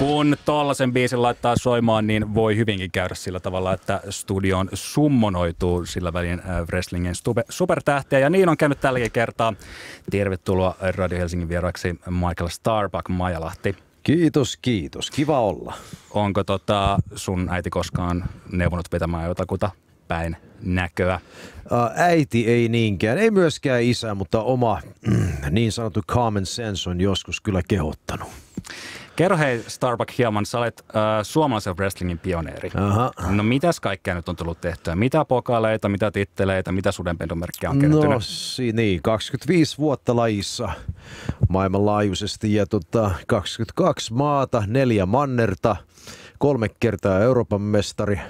Kun tollasen biisin laittaa soimaan, niin voi hyvinkin käydä sillä tavalla, että studion summonoituu sillä välin äh, wrestlingin supertähtiä. Ja niin on käynyt tälläkin kertaa. Tervetuloa Radio Helsingin vieraksi Michael Starbuck Majalahti. Kiitos, kiitos. Kiva olla. Onko tota sun äiti koskaan neuvonut vetämään jotakuta päin näköä? Äiti ei niinkään, ei myöskään isä, mutta oma mm, niin sanottu common sense on joskus kyllä kehottanut. Kerro hei Starbuck hieman, sä olet äh, suomalaisen wrestlingin pioneeri. Aha. No mitäs kaikkea nyt on tullut tehtyä? Mitä pokaleita, mitä titteleitä, mitä sudenpendomerkkejä on kertynyt? No si- niin, 25 vuotta lajissa maailmanlaajuisesti ja tota, 22 maata, neljä mannerta, kolme kertaa Euroopan mestari –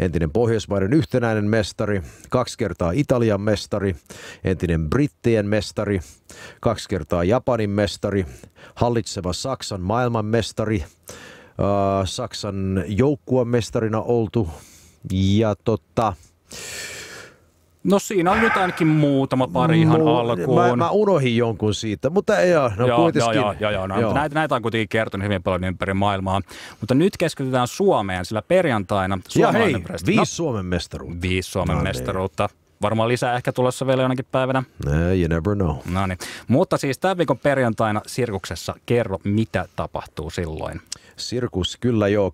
entinen Pohjoismaiden yhtenäinen mestari, kaksi kertaa Italian mestari, entinen Brittien mestari, kaksi kertaa Japanin mestari, hallitseva Saksan maailman mestari, äh, Saksan joukkuemestarina mestarina oltu ja tota, No siinä on nyt ainakin muutama pari ihan alkuun. Mä, mä unohin jonkun siitä, mutta ei ole, no joo, joo, Joo, joo, joo, no, joo. Näitä, näitä on kuitenkin kertonut hyvin paljon ympäri maailmaa. Mutta nyt keskitytään Suomeen, sillä perjantaina... Ja hei, viisi no, Suomen mestaruutta. Viisi Suomen no, niin. mestaruutta. Varmaan lisää ehkä tulossa vielä jonakin päivänä. Nah, you never know. No niin. Mutta siis tämän viikon perjantaina Sirkuksessa kerro, mitä tapahtuu silloin. Sirkus, kyllä joo.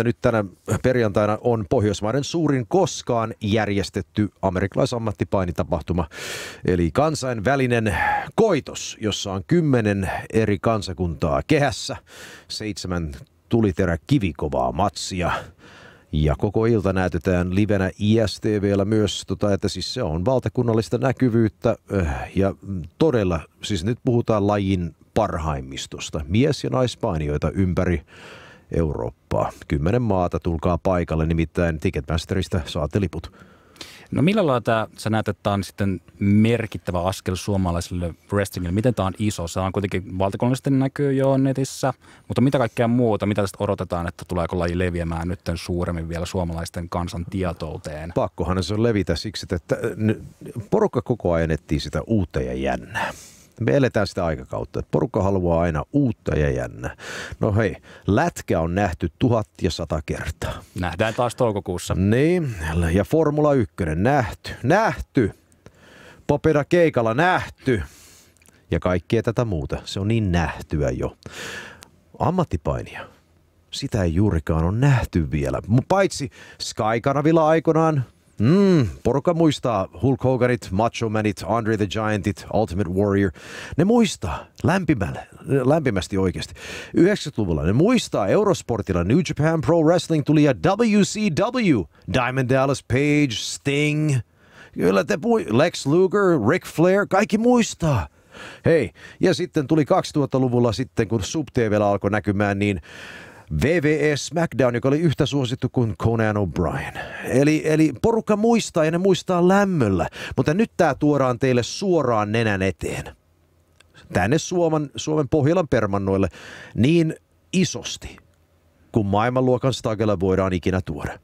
22.3. nyt tänä perjantaina on Pohjoismaiden suurin koskaan järjestetty amerikkalaisammattipainitapahtuma. Eli kansainvälinen koitos, jossa on kymmenen eri kansakuntaa kehässä, seitsemän tuliterä kivikovaa matsia – ja koko ilta näytetään livenä ISTVllä myös, tota, että siis se on valtakunnallista näkyvyyttä äh, ja mm, todella, siis nyt puhutaan lajin parhaimmistosta. Mies- ja naispainijoita ympäri Eurooppaa. Kymmenen maata tulkaa paikalle, nimittäin Ticketmasterista saatte liput. No millä lailla tämä, sä näet, että tämä on sitten merkittävä askel suomalaiselle wrestlingille? Miten tämä on iso? Se on kuitenkin valtakunnallisesti näkyy jo netissä, mutta mitä kaikkea muuta? Mitä tästä odotetaan, että tuleeko laji leviämään nyt suuremmin vielä suomalaisten kansan tietouteen? Pakkohan se on levitä siksi, että porukka koko ajan etsii sitä uutta ja jännää. Me eletään sitä aikakautta, että porukka haluaa aina uutta ja jännä. No hei, lätkä on nähty tuhat ja sata kertaa. Nähdään taas toukokuussa. Niin, ja Formula 1 nähty. Nähty! Popera keikalla nähty! Ja kaikkea tätä muuta. Se on niin nähtyä jo. Ammattipainia. Sitä ei juurikaan ole nähty vielä. Paitsi Sky-kanavilla aikoinaan – Mm, porukka muistaa Hulk Hoganit, Macho Manit, Andre the Giantit, Ultimate Warrior. Ne muistaa lämpimälle, lämpimästi oikeasti. 90-luvulla ne muistaa Eurosportilla New Japan Pro Wrestling tuli ja WCW, Diamond Dallas Page, Sting, kyllä te pui- Lex Luger, Ric Flair, kaikki muistaa. Hei, ja sitten tuli 2000-luvulla sitten, kun Sub vielä alkoi näkymään, niin WWE SmackDown, joka oli yhtä suosittu kuin Conan O'Brien. Eli, eli porukka muistaa ja ne muistaa lämmöllä, mutta nyt tämä tuodaan teille suoraan nenän eteen. Tänne Suomen, Suomen Pohjolan permannoille niin isosti kuin maailmanluokan stagella voidaan ikinä tuoda.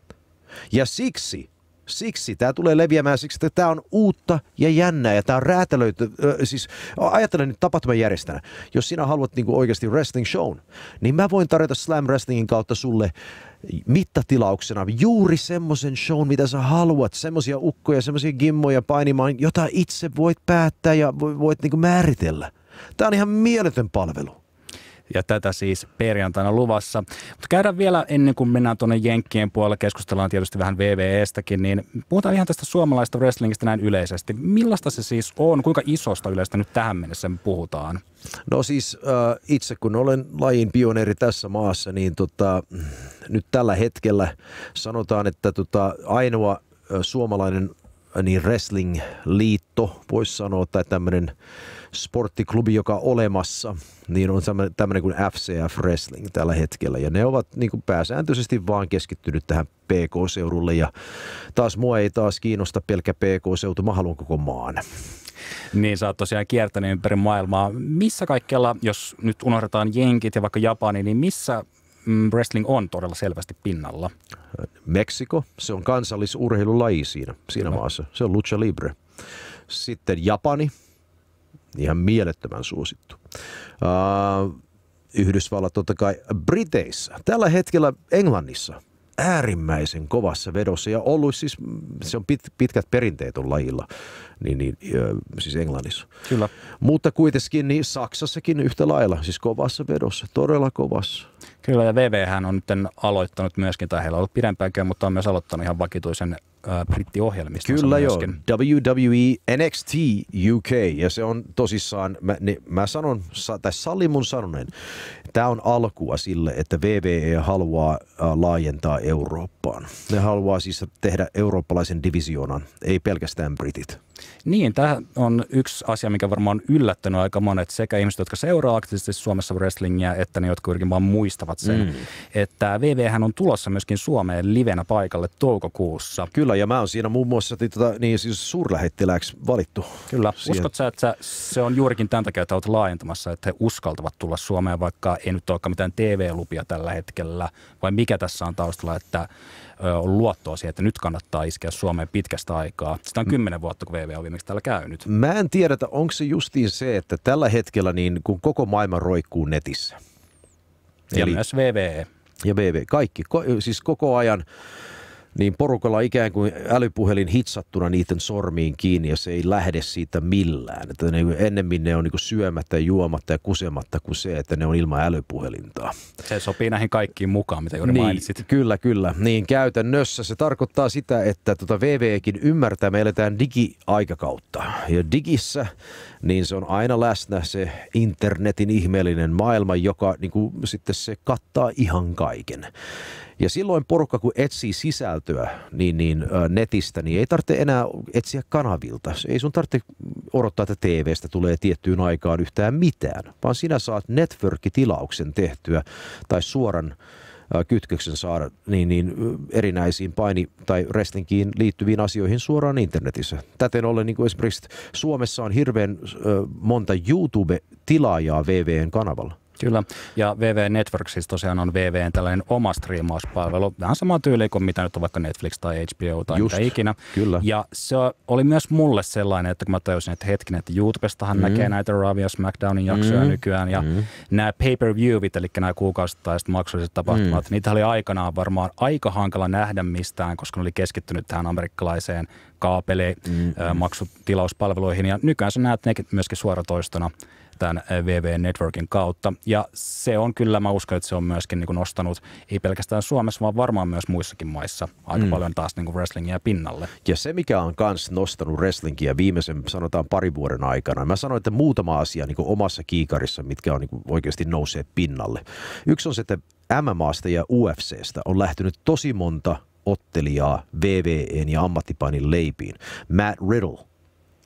Ja siksi, siksi tämä tulee leviämään siksi, että tämä on uutta ja jännää ja tämä on räätälöity, äh, siis ajattelen nyt tapahtuman järjestänä. Jos sinä haluat niin kuin oikeasti wrestling shown, niin mä voin tarjota Slam Wrestlingin kautta sulle mittatilauksena juuri semmoisen shown, mitä sä haluat, semmoisia ukkoja, semmoisia gimmoja painimaan, jota itse voit päättää ja voit, niinku määritellä. Tämä on ihan mieletön palvelu ja tätä siis perjantaina luvassa. Mutta käydään vielä ennen kuin mennään tuonne Jenkkien puolelle, keskustellaan tietysti vähän VVEstäkin, niin puhutaan ihan tästä suomalaista wrestlingistä näin yleisesti. Millaista se siis on? Kuinka isosta yleistä nyt tähän mennessä me puhutaan? No siis äh, itse kun olen lajin pioneeri tässä maassa, niin tota, nyt tällä hetkellä sanotaan, että tota, ainoa äh, suomalainen äh, niin wrestling-liitto, voisi sanoa, tai tämmöinen sporttiklubi, joka on olemassa, niin on tämmöinen kuin FCF Wrestling tällä hetkellä. Ja ne ovat niin kuin pääsääntöisesti vaan keskittynyt tähän PK-seudulle. Ja taas mua ei taas kiinnosta pelkä PK-seutu, mä haluan koko maan. Niin, sä oot tosiaan kiertänyt ympäri maailmaa. Missä kaikkella, jos nyt unohdetaan Jenkit ja vaikka Japani, niin missä mm, wrestling on todella selvästi pinnalla? Meksiko, se on kansallisurheilulaji siinä, siinä no. maassa. Se on lucha libre. Sitten Japani, Ihan mielettömän suosittu. Uh, Yhdysvallat totta kai Briteissä. Tällä hetkellä Englannissa äärimmäisen kovassa vedossa ja ollut siis, se on pit, pitkät perinteet on lajilla, niin, niin, siis Englannissa. Kyllä. Mutta kuitenkin niin Saksassakin yhtä lailla, siis kovassa vedossa, todella kovassa. Kyllä ja VVH on nyt aloittanut myöskin, tai heillä on ollut pidempäänkin, mutta on myös aloittanut ihan vakituisen Äh, brittiohjelmista. Kyllä joo, äsken. WWE NXT UK, ja se on tosissaan, mä, ne, niin mä sanon, sa, tai salli mun sanoneen, tämä on alkua sille, että WWE haluaa äh, laajentaa Eurooppaan. Ne haluaa siis tehdä eurooppalaisen divisionan, ei pelkästään britit. Niin, tämä on yksi asia, mikä varmaan on yllättänyt aika monet sekä ihmiset, jotka seuraa aktiivisesti Suomessa wrestlingiä, että ne, jotka kuitenkin vaan muistavat sen. Mm. Että VV on tulossa myöskin Suomeen livenä paikalle toukokuussa. Kyllä, ja mä oon siinä muun muassa tota, niin, siis suurlähettilääksi valittu. Kyllä. Siihen. Uskot sä, että se on juurikin tämän takia, että olet laajentamassa, että he uskaltavat tulla Suomeen, vaikka ei nyt olekaan mitään TV-lupia tällä hetkellä, vai mikä tässä on taustalla, että on luottoa siihen, että nyt kannattaa iskeä Suomeen pitkästä aikaa. Sitä on mm. kymmenen vuotta, kun VV on viimeksi täällä käynyt. Mä en tiedä, että onko se justiin se, että tällä hetkellä niin kun koko maailma roikkuu netissä. Ja Eli, myös VVE. Ja VV, e. kaikki, ko, siis koko ajan niin porukalla ikään kuin älypuhelin hitsattuna niiden sormiin kiinni ja se ei lähde siitä millään. Että ne, ennemmin ne on niin syömättä, juomatta ja kusematta kuin se, että ne on ilman älypuhelintaa. Se sopii näihin kaikkiin mukaan, mitä juuri niin, mainitsit. Kyllä, kyllä. Niin käytännössä se tarkoittaa sitä, että tuota VVkin ymmärtää, me eletään digiaikakautta. Ja digissä niin se on aina läsnä se internetin ihmeellinen maailma, joka niin kuin, sitten se kattaa ihan kaiken. Ja silloin porukka, kun etsii sisältöä niin, niin, netistä, niin ei tarvitse enää etsiä kanavilta. Ei sun tarvitse odottaa, että TVstä tulee tiettyyn aikaan yhtään mitään, vaan sinä saat networkitilauksen tehtyä tai suoran kytköksen saada niin, niin erinäisiin paini- tai restinkiin liittyviin asioihin suoraan internetissä. Täten ollen niin kuin esimerkiksi Suomessa on hirveän monta YouTube-tilaajaa VVN kanavalla. Kyllä, ja VV Network siis tosiaan on VVn tällainen oma striimauspalvelu, vähän samaa tyyliä kuin mitä nyt on vaikka Netflix tai HBO tai Just, mitä ikinä. Kyllä. Ja se oli myös mulle sellainen, että kun mä tajusin, että hetken, että YouTubestahan mm. näkee näitä Ravia SmackDownin jaksoja mm. nykyään, ja mm. nämä pay-per-viewit, eli nämä kuukausittaiset maksulliset tapahtumat, mm. niitä oli aikanaan varmaan aika hankala nähdä mistään, koska ne oli keskittynyt tähän amerikkalaiseen kaapeli- mm. Ä, maksutilauspalveluihin ja nykyään sä näet ne myöskin suoratoistona tämän VV Networkin kautta. Ja se on kyllä, mä uskon, että se on myöskin niin kuin nostanut, ei pelkästään Suomessa, vaan varmaan myös muissakin maissa aika mm. paljon taas niin kuin wrestlingia pinnalle. Ja se, mikä on myös nostanut wrestlingia viimeisen, sanotaan pari vuoden aikana, mä sanoin, että muutama asia niin kuin omassa kiikarissa, mitkä on niin kuin oikeasti nousee pinnalle. Yksi on se, että MMAsta ja UFCstä on lähtenyt tosi monta ottelijaa VVEn ja ammattipainin leipiin. Matt Riddle,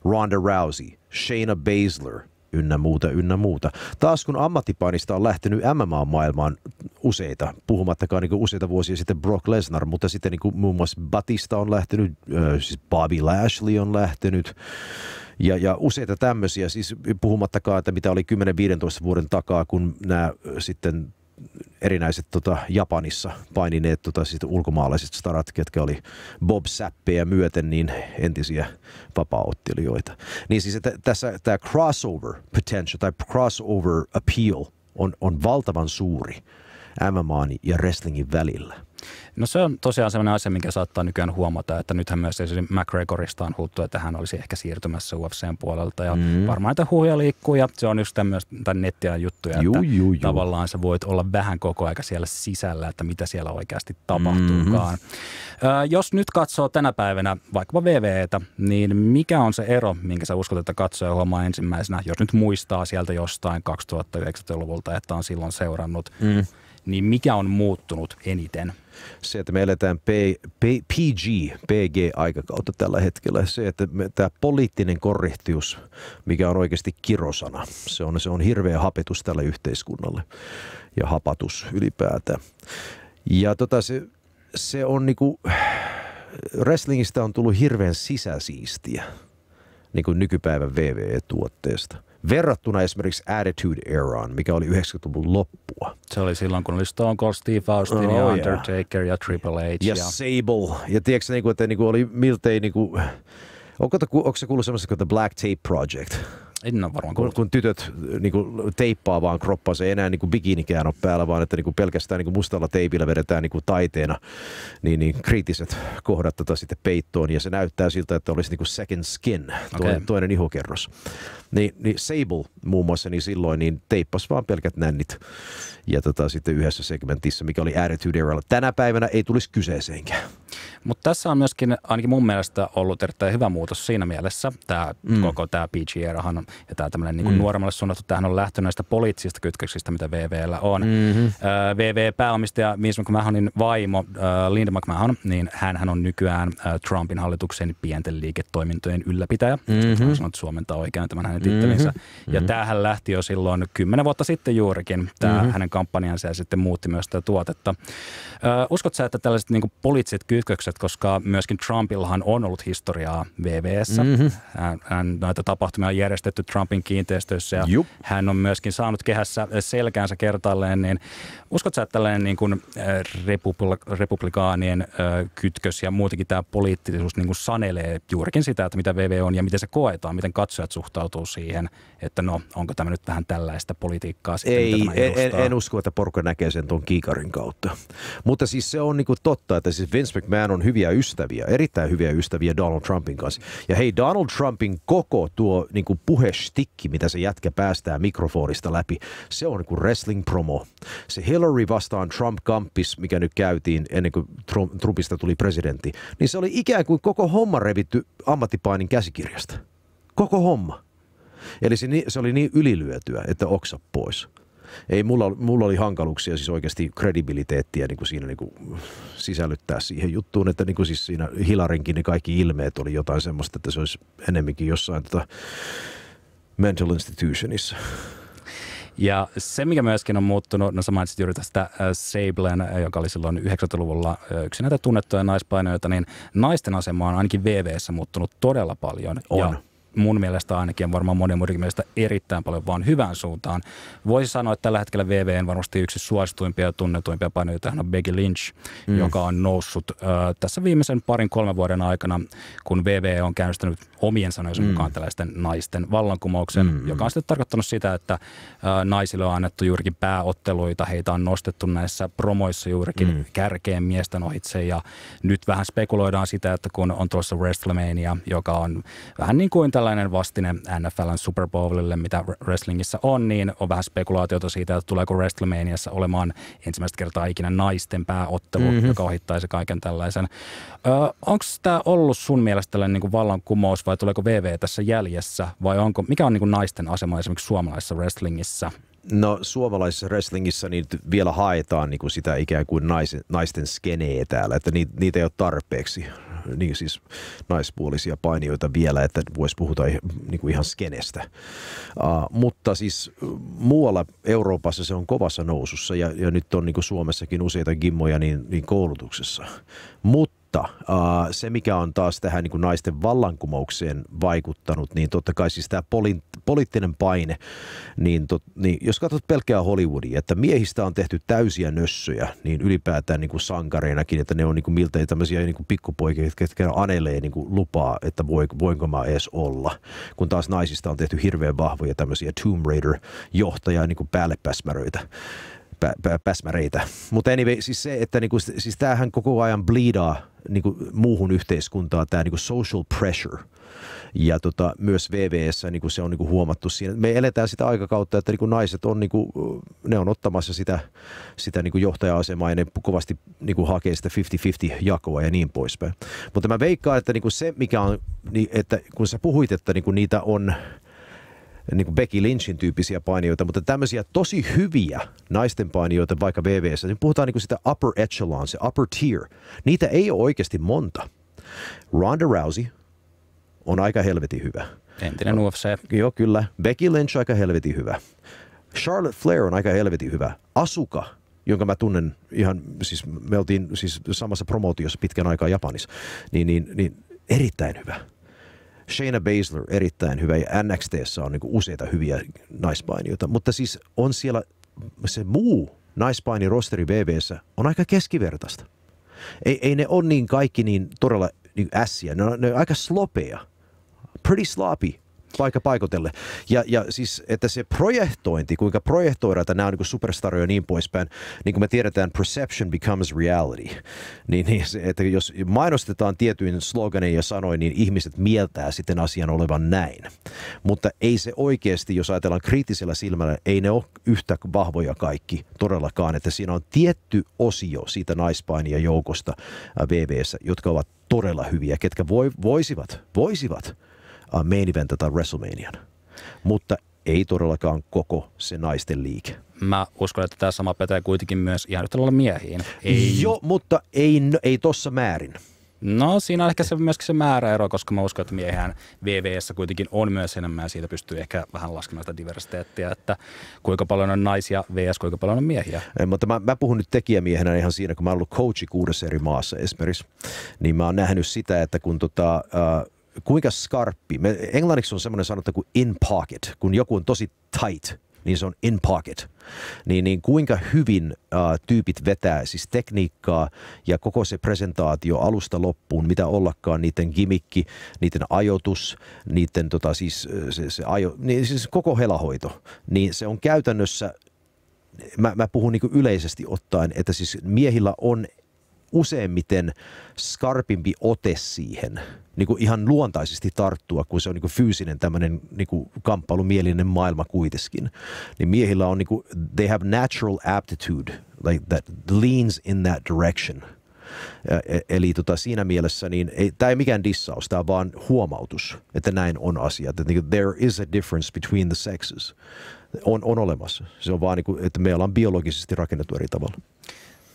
Ronda Rousey, Shayna Baszler – ynnä muuta, ynnä muuta. Taas kun ammattipainista on lähtenyt MMA-maailmaan useita, puhumattakaan niin useita vuosia sitten Brock Lesnar, mutta sitten niin muun muassa Batista on lähtenyt, siis Bobby Lashley on lähtenyt, ja, ja useita tämmöisiä, siis puhumattakaan, että mitä oli 10-15 vuoden takaa, kun nämä sitten erinäiset tota, Japanissa painineet tota, sit ulkomaalaiset starat, ketkä oli Bob Sappia myöten, niin entisiä vapaaottelijoita. Niin siis että tässä tämä crossover potential tai crossover appeal on, on valtavan suuri MMAn ja wrestlingin välillä – No se on tosiaan sellainen asia, minkä saattaa nykyään huomata, että nythän myös esimerkiksi McGregorista on huuttu, että hän olisi ehkä siirtymässä UFCn puolelta ja mm. varmaan että huuja liikkuu ja se on just tämmöistä nettiä juttuja, että juu, juu. tavallaan sä voit olla vähän koko aika siellä sisällä, että mitä siellä oikeasti tapahtuukaan. Mm-hmm. Ö, jos nyt katsoo tänä päivänä vaikkapa VVEtä, niin mikä on se ero, minkä sä uskot, että katsoja huomaa ensimmäisenä, jos nyt muistaa sieltä jostain 2019 luvulta että on silloin seurannut mm niin mikä on muuttunut eniten? Se, että me eletään P, P, PG, PG-aikakautta tällä hetkellä, se, että me, tämä poliittinen korrehtius, mikä on oikeasti kirosana, se on, se on hirveä hapetus tälle yhteiskunnalle ja hapatus ylipäätään. Ja tota, se, se on niinku, wrestlingistä on tullut hirveän sisäsiistiä niin kuin nykypäivän VVE-tuotteesta – verrattuna esimerkiksi Attitude Eraan, mikä oli 90-luvun loppua. Se oli silloin, kun oli Stone Cold Steve Austin oh, ja Undertaker yeah. ja Triple H. Ja, ja Sable. Ja tiedätkö, niin kuin, että niin kuin oli miltei... Niin kuin, onko, onko se kuullut semmoista kuin The Black Tape Project? En ole varmaan kun, kun tytöt äh, niin kuin, teippaa vaan se ei enää niin kuin bikinikään ole päällä, vaan että niin kuin pelkästään niin kuin mustalla teipillä vedetään niin kuin taiteena niin, niin kriittiset kohdat tota sitten peittoon, ja se näyttää siltä, että olisi niin kuin second skin, toinen, okay. toinen ihokerros. Niin, niin Sable muun muassa niin silloin niin teippasi vaan pelkät nännit, ja tota, sitten yhdessä segmentissä, mikä oli Attitude Eralla. Tänä päivänä ei tulisi kyseeseenkään. Mutta tässä on myöskin ainakin mun mielestä ollut erittäin hyvä muutos siinä mielessä. Tämä mm. koko tämä PG-erahan ja tämä tämmöinen niin kuin mm. nuoremmalle suunnattu, tähän on lähtenyt näistä poliittisista kytköksistä, mitä VVllä on. Mm-hmm. Äh, VV-pääomistaja Vince McMahonin vaimo äh, Linda McMahon, niin hän on nykyään Trumpin hallituksen pienten liiketoimintojen ylläpitäjä. Mm-hmm. Sanoit suomenta oikein tämän hänen mm-hmm. tittelinsä. Mm-hmm. Ja tämähän lähti jo silloin kymmenen vuotta sitten juurikin, tämä mm-hmm. hänen kampanjansa ja sitten muutti myös tätä tuotetta. uskot sä, että tällaiset niin poliittiset kytkökset, koska myöskin Trumpillahan on ollut historiaa VVssä. Mm-hmm. Hän, hän, näitä tapahtumia on järjestetty nähty Trumpin kiinteistöissä ja Jup. hän on myöskin saanut kehässä selkäänsä kertalleen, niin uskot sä, että tällainen niin kuin äh, republi- republikaanien äh, kytkös ja muutenkin tämä poliittisuus niin kuin sanelee juurikin sitä, että mitä VV on ja miten se koetaan, miten katsojat suhtautuu siihen, että no onko tämä nyt vähän tällaista politiikkaa sitten, Ei, en, en, usko, että porukka näkee sen tuon kiikarin kautta. Mutta siis se on niin kuin totta, että siis Vince McMahon on hyviä ystäviä, erittäin hyviä ystäviä Donald Trumpin kanssa. Ja hei, Donald Trumpin koko tuo niin kuin puhe tikki, mitä se jätkä päästää mikrofonista läpi, se on kuin niinku wrestling-promo. Se Hillary vastaan trump kampis, mikä nyt käytiin ennen kuin Trumpista tuli presidentti, niin se oli ikään kuin koko homma revitty ammattipainin käsikirjasta. Koko homma. Eli se, se oli niin ylilyötyä, että oksa pois ei, mulla, mulla oli hankaluuksia siis oikeasti kredibiliteettiä niin kuin siinä niin kuin sisällyttää siihen juttuun, että niin kuin siis siinä Hilarinkin ne kaikki ilmeet oli jotain semmoista, että se olisi enemmänkin jossain tota, mental institutionissa. Ja se, mikä myöskin on muuttunut, no sä mainitsit juuri tästä äh, Sablen, äh, joka oli silloin 90-luvulla äh, yksi näitä tunnettuja naispainoja, niin naisten asema on ainakin VVssä muuttunut todella paljon. On. Ja mun mielestä ainakin ja varmaan monen muidenkin mielestä erittäin paljon vaan hyvään suuntaan. Voisi sanoa, että tällä hetkellä VV on varmasti yksi suosituimpia ja tunnetuimpia painoja on Becky Lynch, mm. joka on noussut äh, tässä viimeisen parin kolmen vuoden aikana, kun VV on käynnistänyt omien sanojensa mm. tällaisten naisten vallankumouksen, mm. joka on sitten tarkoittanut sitä, että naisille on annettu juurikin pääotteluita, heitä on nostettu näissä promoissa juurikin mm. kärkeen miesten ohitse ja nyt vähän spekuloidaan sitä, että kun on tuossa WrestleMania, joka on vähän niin kuin tällainen vastine NFLn Super Bowlille, mitä wrestlingissä on, niin on vähän spekulaatiota siitä, että tuleeko WrestleManiassa olemaan ensimmäistä kertaa ikinä naisten pääottelu, mm-hmm. joka ohittaisi kaiken tällaisen. Onko tämä ollut sun mielestä tällainen niin kuin vallankumous vai tuleeko VV tässä jäljessä vai onko, mikä on niin kuin naisten asema esimerkiksi suomalaisessa wrestlingissä? No suomalaisessa wrestlingissä niin vielä haetaan niin kuin sitä ikään kuin naisen, naisten skenee täällä, että niitä, niitä ei ole tarpeeksi niin siis naispuolisia painijoita vielä, että voisi puhuta niin kuin ihan skenestä. Uh, mutta siis muualla Euroopassa se on kovassa nousussa ja, ja nyt on niin kuin Suomessakin useita gimmoja niin, niin koulutuksessa. Mutta mutta äh, se, mikä on taas tähän niin kuin naisten vallankumoukseen vaikuttanut, niin totta kai siis tämä poli, poliittinen paine, niin, tot, niin jos katsot pelkkää Hollywoodia, että miehistä on tehty täysiä nössöjä, niin ylipäätään niin kuin sankareinakin, että ne on niin kuin miltei tämmöisiä niin kuin pikkupoikia, ketkä anelee niin kuin lupaa, että voi, voinko mä edes olla. Kun taas naisista on tehty hirveän vahvoja tämmöisiä Tomb Raider-johtajia, niin päällepäsmäröitä pä, pä, päsmäreitä. Mutta anyway, siis se, että niinku, siis tämähän koko ajan bleedaa niinku, muuhun yhteiskuntaan tämä niinku social pressure. Ja tota, myös VVS niinku, se on niinku, huomattu siinä. Me eletään sitä aikakautta, että niinku, naiset on, niinku, ne on ottamassa sitä, sitä niinku, johtaja-asemaa ja ne kovasti niinku, hakee sitä 50-50 jakoa ja niin poispäin. Mutta mä veikkaan, että niinku, se mikä on, niin, että kun sä puhuit, että niinku, niitä on – niin kuin Becky Lynchin tyyppisiä painijoita, mutta tämmöisiä tosi hyviä naisten painijoita vaikka VVS, niin puhutaan niin kuin sitä upper echelon, se upper tier. Niitä ei ole oikeasti monta. Ronda Rousey on aika helvetin hyvä. Entinen UFC. Joo, kyllä. Becky Lynch aika helvetin hyvä. Charlotte Flair on aika helvetin hyvä. Asuka, jonka mä tunnen ihan, siis me oltiin siis samassa promootiossa pitkän aikaa Japanissa, niin, niin, niin erittäin hyvä. Shayna Baszler erittäin hyvä ja NXT on niin useita hyviä naispainijoita, mutta siis on siellä se muu naispaini rosteri VVssä on aika keskivertaista. Ei, ei ne ole niin kaikki niin todella niin ässiä, ne on, ne on aika slopeja, pretty sloppy paikka paikotelle. Ja, ja siis, että se projektointi, kuinka projektoidaan, että nämä on niin superstaroja ja niin poispäin, niin kuin me tiedetään, perception becomes reality. Niin, niin se, että jos mainostetaan tietyin sloganin ja sanoin, niin ihmiset mieltää sitten asian olevan näin. Mutta ei se oikeasti, jos ajatellaan kriittisellä silmällä, ei ne ole yhtä vahvoja kaikki todellakaan, että siinä on tietty osio siitä naispainia joukosta VVS, jotka ovat todella hyviä, ketkä voi, voisivat, voisivat – Uh, main event tai WrestleManian. Mutta ei todellakaan koko se naisten liike. Mä uskon, että tämä sama pätee kuitenkin myös ihan yhtä lailla miehiin. Ei... Joo, mutta ei, ei tossa määrin. No siinä on ehkä se, myöskin se määräero, koska mä uskon, että miehän VVS kuitenkin on myös enemmän ja siitä pystyy ehkä vähän laskemaan sitä diversiteettiä, että kuinka paljon on naisia VS, kuinka paljon on miehiä. Ei, mutta mä, mä, puhun nyt tekijämiehenä ihan siinä, kun mä oon ollut coachi kuudessa eri maassa esimerkiksi, niin mä oon nähnyt sitä, että kun tota, äh, kuinka skarppi. Me, englanniksi on semmoinen sanonta kuin in pocket. Kun joku on tosi tight, niin se on in pocket. Niin, niin kuinka hyvin äh, tyypit vetää siis tekniikkaa ja koko se presentaatio alusta loppuun, mitä ollakaan, niiden gimikki, niiden ajoitus, niiden tota, siis, se, se ajo, niin, siis koko helahoito, niin se on käytännössä mä, mä puhun niin yleisesti ottaen, että siis miehillä on useimmiten skarpimpi ote siihen niin kuin ihan luontaisesti tarttua, kun se on niin kuin fyysinen tämmöinen niin kuin kamppailumielinen maailma kuitenkin. Niin miehillä on, niin kuin, they have natural aptitude like that leans in that direction. E, eli tota, siinä mielessä niin ei, tämä ei mikään dissaus, tämä on vaan huomautus, että näin on asia. Että, niin there is a difference between the sexes. On, on olemassa. Se on vaan, niin kuin, että me ollaan biologisesti rakennettu eri tavalla.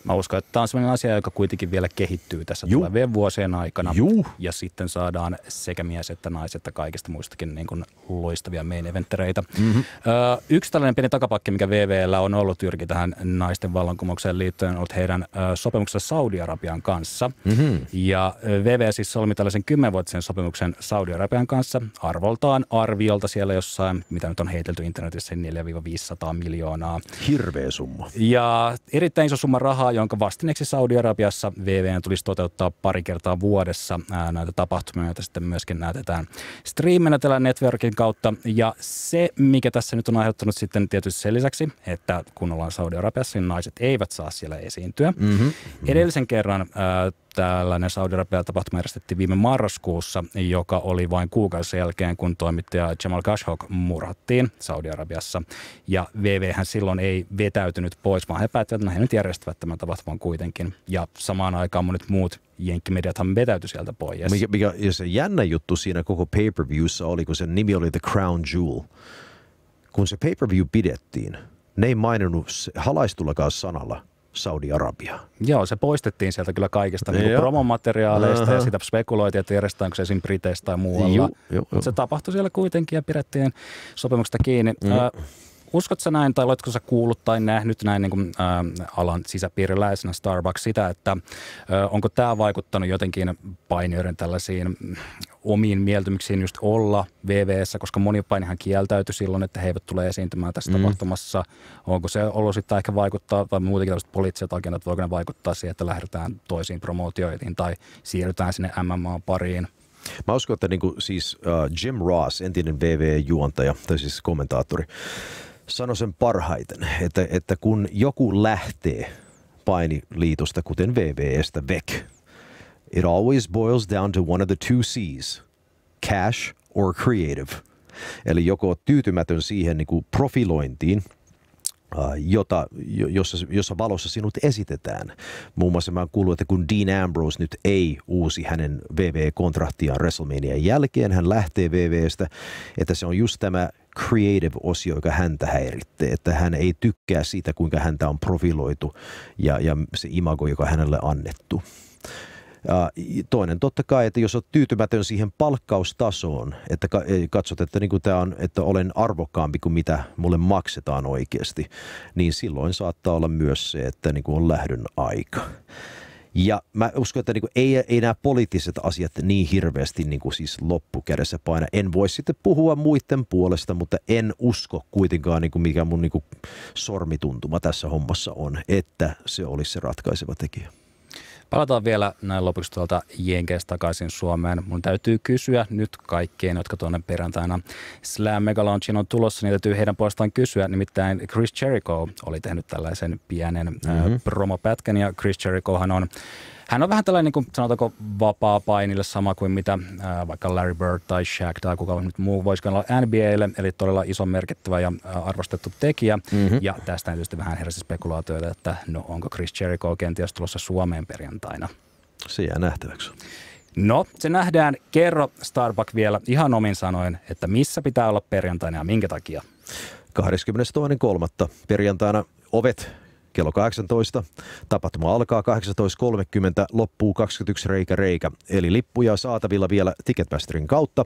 Mä uskon, että tämä on sellainen asia, joka kuitenkin vielä kehittyy tässä Juh. tulevien vuosien aikana. Juh. Ja sitten saadaan sekä mies että naiset että kaikista muistakin niin kuin loistavia main eventtereitä. Mm-hmm. Ö, yksi tällainen pieni takapakki, mikä VVL on ollut jyrki tähän naisten vallankumoukseen liittyen, on ollut heidän ö, sopimuksensa Saudi-Arabian kanssa. Mm-hmm. Ja VV siis solmi tällaisen kymmenvuotisen sopimuksen Saudi-Arabian kanssa arvoltaan arviolta siellä jossain, mitä nyt on heitelty internetissä, 4-500 niin miljoonaa. Hirveä summa. Ja erittäin iso summa rahaa, jonka vastineeksi Saudi-Arabiassa VVN tulisi toteuttaa pari kertaa vuodessa näitä tapahtumia, joita sitten myöskin näytetään striiminä tällä networkin kautta. Ja se, mikä tässä nyt on aiheuttanut sitten tietysti sen lisäksi, että kun ollaan Saudi-Arabiassa, niin naiset eivät saa siellä esiintyä. Mm-hmm. Edellisen kerran äh, tällainen Saudi-Arabian tapahtuma järjestettiin viime marraskuussa, joka oli vain kuukausi sen jälkeen, kun toimittaja Jamal Khashoggi murhattiin Saudi-Arabiassa. Ja VV hän silloin ei vetäytynyt pois, vaan he päättivät, että no he nyt järjestävät tämän tapahtuman kuitenkin. Ja samaan aikaan monet muut jenkkimediathan vetäytyi sieltä pois. Mikä, mikä, ja se jännä juttu siinä koko pay-per-viewssa oli, kun sen nimi oli The Crown Jewel. Kun se pay-per-view pidettiin, ne ei maininnut halaistullakaan sanalla Saudi-Arabiaan. Joo, se poistettiin sieltä kyllä kaikista niin niin promomateriaaleista huh ja sitä spekuloitiin, että järjestetäänkö se esim. Briteistä tai muualla. Joo, joo, joo. Se tapahtui siellä kuitenkin ja pidettiin sopimuksesta kiinni. Mm. Äh, uskotko näin, tai oletko sä kuullut tai nähnyt näin niin kuin, ä, alan sisäpiiriläisenä Starbucks sitä, että ä, onko tämä vaikuttanut jotenkin painijoiden tällaisiin omiin mieltymyksiin just olla VVssä, koska moni painihan kieltäytyi silloin, että he eivät tule esiintymään tässä mm. tapahtumassa. Onko se sitten ehkä vaikuttaa, vai muutenkin tällaiset poliittiset agendat, voiko ne vaikuttaa siihen, että lähdetään toisiin promootioihin tai siirrytään sinne MMA-pariin? Mä uskon, että niin kuin, siis uh, Jim Ross, entinen VV-juontaja, tai siis kommentaattori, sanoi sen parhaiten, että, että kun joku lähtee painiliitosta, kuten VVE:stä, VEC, It always boils down to one of the two C's, cash or creative. Eli joko olet tyytymätön siihen niin kuin profilointiin, äh, jota, jossa, jossa valossa sinut esitetään. Muun muassa mä kuullut, että kun Dean Ambrose nyt ei uusi hänen vv kontrahtiaan WrestleManian jälkeen, hän lähtee VVstä, että se on just tämä creative-osio, joka häntä häiritsee, että hän ei tykkää siitä, kuinka häntä on profiloitu ja, ja se imago, joka hänelle annettu. Toinen totta kai, että jos olet tyytymätön siihen palkkaustasoon, että katsot, että niin tämä on, että olen arvokkaampi kuin mitä mulle maksetaan oikeasti, niin silloin saattaa olla myös se, että niin kuin on lähdön aika. Ja mä uskon, että niin ei, ei nämä poliittiset asiat niin hirveästi niin kuin siis loppukädessä paina. En voi sitten puhua muiden puolesta, mutta en usko kuitenkaan, niin kuin mikä mun niin kuin sormituntuma tässä hommassa on, että se olisi se ratkaiseva tekijä. Palataan vielä näin lopuksi tuolta Jenkeistä takaisin Suomeen. Mun täytyy kysyä nyt kaikkien, jotka tuonne perjantaina Slam Mega Launchin on tulossa, niin täytyy heidän puolestaan kysyä. Nimittäin Chris Jericho oli tehnyt tällaisen pienen mm-hmm. promopätkän ja Chris Jerichohan on hän on vähän tällainen, niin kuin, sanotaanko, vapaa painille sama kuin mitä ää, vaikka Larry Bird tai Shaq tai kuka nyt muu voisikin olla NBAlle, eli todella iso merkittävä ja arvostettu tekijä. Mm-hmm. Ja tästä tietysti vähän heräsi spekulaatioita, että no onko Chris Jericho kenties tulossa Suomeen perjantaina. Se jää nähtäväksi. No, se nähdään. Kerro Starbuck vielä ihan omin sanoin, että missä pitää olla perjantaina ja minkä takia. 22.3. perjantaina ovet kello 18. Tapahtuma alkaa 18.30, loppuu 21 reikä reikä, eli lippuja saatavilla vielä Ticketmasterin kautta.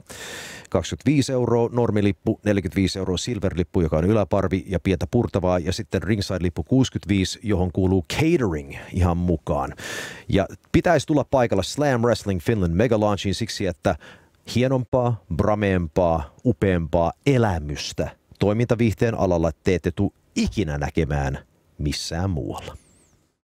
25 euroa normilippu, 45 euroa silverlippu, joka on yläparvi ja pientä purtavaa, ja sitten ringside-lippu 65, johon kuuluu catering ihan mukaan. Ja pitäisi tulla paikalla Slam Wrestling Finland Mega launchin siksi, että hienompaa, brameempaa, upeampaa elämystä toimintavihteen alalla te ette tule ikinä näkemään – missään muualla.